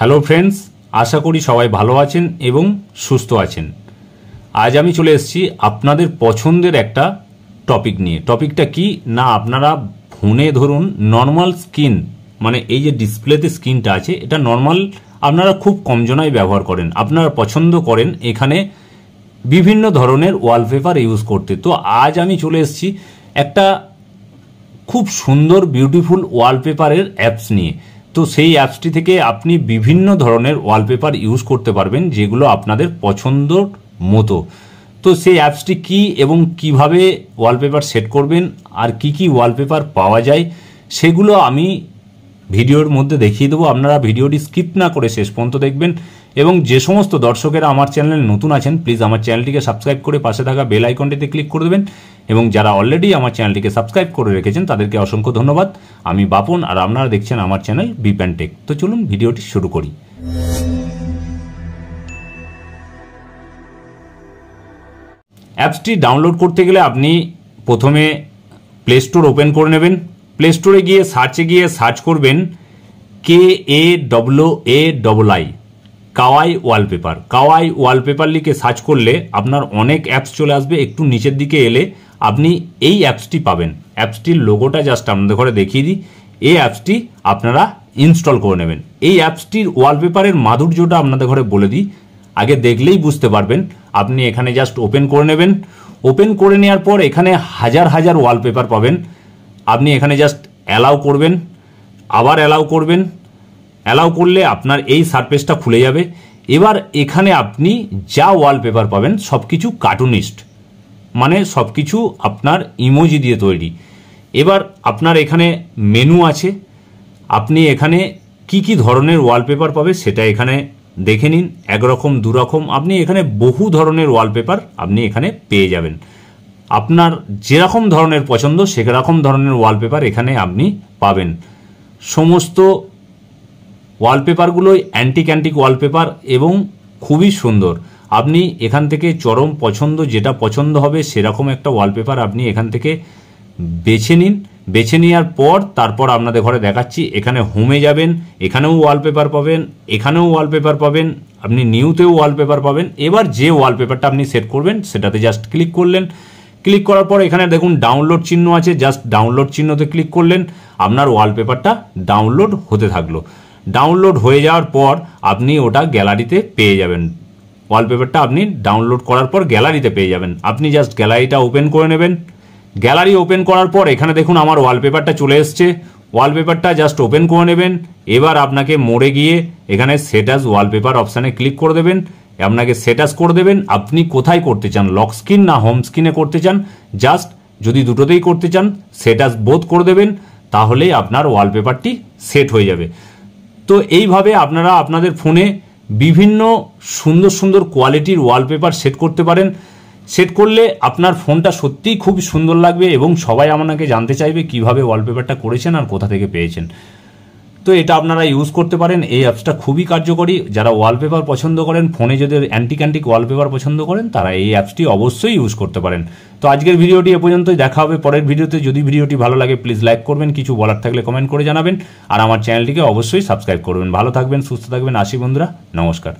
hello friends আশা করি সবাই ভালো আছেন এবং সুস্থ আছেন আজ আমি চলে এসেছি আপনাদের পছন্দের একটা টপিক নিয়ে টপিকটা কি না আপনারা ফোনে ধরুন নর্মাল স্কিন মানে এই যে ডিসপ্লেতে স্কিনটা আছে এটা নর্মাল আপনারা খুব কম জনাই ব্যবহার করেন আপনারা পছন্দ করেন এখানে বিভিন্ন ধরনের ওয়ালপেপার ইউজ করতে তো আজ আমি চলে এসেছি একটা খুব সুন্দর বিউটিফুল ওয়ালপেপারের অ্যাপস নিয়ে তো সেই অ্যাপসটি থেকে আপনি বিভিন্ন ধরনের ওয়ালপেপার ইউজ করতে পারবেন যেগুলো আপনাদের পছন্দর মতো তো সেই অ্যাপসটি কি এবং কিভাবে ওয়ালপেপার সেট করবেন আর কি কি ওয়ালপেপার পাওয়া যায় সেগুলো আমি ভিডিওর মধ্যে দেখিয়ে দেবো আপনারা ভিডিওটি স্কিপ না করে শেষ পর্যন্ত দেখবেন এবং যে সমস্ত দর্শকেরা আমার চ্যানেলে নতুন আছেন প্লিজ আমার চ্যানেলটিকে সাবস্ক্রাইব করে পাশে থাকা বেল আইকনটিতে ক্লিক করে দেবেন এবং যারা অলরেডি আমার চ্যানেলটিকে সাবস্ক্রাইব করে রেখেছেন তাদেরকে অসংখ্য ধন্যবাদ আমি বাপন আর আপনারা দেখছেন আমার চ্যানেল বি টেক তো চলুন ভিডিওটি শুরু করি অ্যাপসটি ডাউনলোড করতে গেলে আপনি প্রথমে প্লে স্টোর ওপেন করে নেবেন প্লে স্টোরে গিয়ে সার্চে গিয়ে সার্চ করবেন K A W A double I kawaii wallpaper kawaii wallpaper লিখে সার্চ করলে আপনার অনেক অ্যাপস চলে আসবে একটু নিচের দিকে এলে আপনি এই অ্যাপসটি পাবেন অ্যাপসটির লোগোটা জাস্ট আপনাদের ঘরে দেখিয়ে দিই এই অ্যাপসটি আপনারা ইনস্টল করে নেবেন এই অ্যাপসটির ওয়ালপেপারের মাধুর্যটা আপনাদের ঘরে বলে দিই আগে দেখলেই বুঝতে পারবেন আপনি এখানে জাস্ট ওপেন করে নেবেন ওপেন করে নেওয়ার পর এখানে হাজার হাজার ওয়ালপেপার পাবেন আপনি এখানে জাস্ট অ্যালাউ করবেন আবার অ্যালাউ করবেন অ্যালাউ করলে আপনার এই সারফেসটা খুলে যাবে এবার এখানে আপনি যা ওয়ালপেপার পাবেন সব কিছু কার্টুনিস্ট মানে সব কিছু আপনার ইমোজি দিয়ে তৈরি এবার আপনার এখানে মেনু আছে আপনি এখানে কি কি ধরনের ওয়ালপেপার পাবে সেটা এখানে দেখে নিন একরকম দুরকম আপনি এখানে বহু ধরনের ওয়ালপেপার আপনি এখানে পেয়ে যাবেন আপনার যেরকম ধরনের পছন্দ সেরকম ধরনের ওয়ালপেপার এখানে আপনি পাবেন সমস্ত ওয়ালপেপারগুলোই অ্যান্টিক অ্যান্টিক ওয়ালপেপার এবং খুবই সুন্দর আপনি এখান থেকে চরম পছন্দ যেটা পছন্দ হবে সেরকম একটা ওয়ালপেপার আপনি এখান থেকে বেছে নিন বেছে নেওয়ার পর তারপর আপনাদের ঘরে দেখাচ্ছি এখানে হোমে যাবেন এখানেও ওয়ালপেপার পাবেন এখানেও ওয়ালপেপার পাবেন আপনি নিউতেও ওয়ালপেপার পাবেন এবার যে ওয়ালপেপারটা আপনি সেট করবেন সেটাতে জাস্ট ক্লিক করলেন ক্লিক করার পর এখানে দেখুন ডাউনলোড চিহ্ন আছে জাস্ট ডাউনলোড চিহ্নতে ক্লিক করলেন আপনার ওয়ালপেপারটা ডাউনলোড হতে থাকলো ডাউনলোড হয়ে যাওয়ার পর আপনি ওটা গ্যালারিতে পেয়ে যাবেন ওয়ালপেপারটা আপনি ডাউনলোড করার পর গ্যালারিতে পেয়ে যাবেন আপনি জাস্ট গ্যালারিটা ওপেন করে নেবেন গ্যালারি ওপেন করার পর এখানে দেখুন আমার ওয়ালপেপারটা চলে এসছে ওয়ালপেপারটা জাস্ট ওপেন করে নেবেন এবার আপনাকে মোড়ে গিয়ে এখানে সেটাস ওয়ালপেপার অপশানে ক্লিক করে দেবেন আপনাকে সেটাস করে দেবেন আপনি কোথায় করতে চান লক স্ক্রিন না হোম স্ক্রিনে করতে চান জাস্ট যদি দুটোতেই করতে চান সেটাস বোধ করে দেবেন তাহলে আপনার ওয়ালপেপারটি সেট হয়ে যাবে তো এইভাবে আপনারা আপনাদের ফোনে বিভিন্ন সুন্দর সুন্দর কোয়ালিটির ওয়ালপেপার সেট করতে পারেন সেট করলে আপনার ফোনটা সত্যিই খুব সুন্দর লাগবে এবং সবাই আপনাকে জানতে চাইবে কিভাবে ওয়ালপেপারটা করেছেন আর কোথা থেকে পেয়েছেন তো এটা আপনারা ইউজ করতে পারেন এই অ্যাপসটা খুবই কার্যকরী যারা ওয়ালপেপার পছন্দ করেন ফোনে যদি অ্যান্টিক অ্যান্টিক ওয়ালপেপার পছন্দ করেন তারা এই অ্যাপসটি অবশ্যই ইউজ করতে পারেন তো আজকের ভিডিওটি এ পর্যন্তই দেখা হবে পরের ভিডিওতে যদি ভিডিওটি ভালো লাগে প্লিজ লাইক করবেন কিছু বলার থাকলে কমেন্ট করে জানাবেন আর আমার চ্যানেলটিকে অবশ্যই সাবস্ক্রাইব করবেন ভালো থাকবেন সুস্থ থাকবেন আসি বন্ধুরা নমস্কার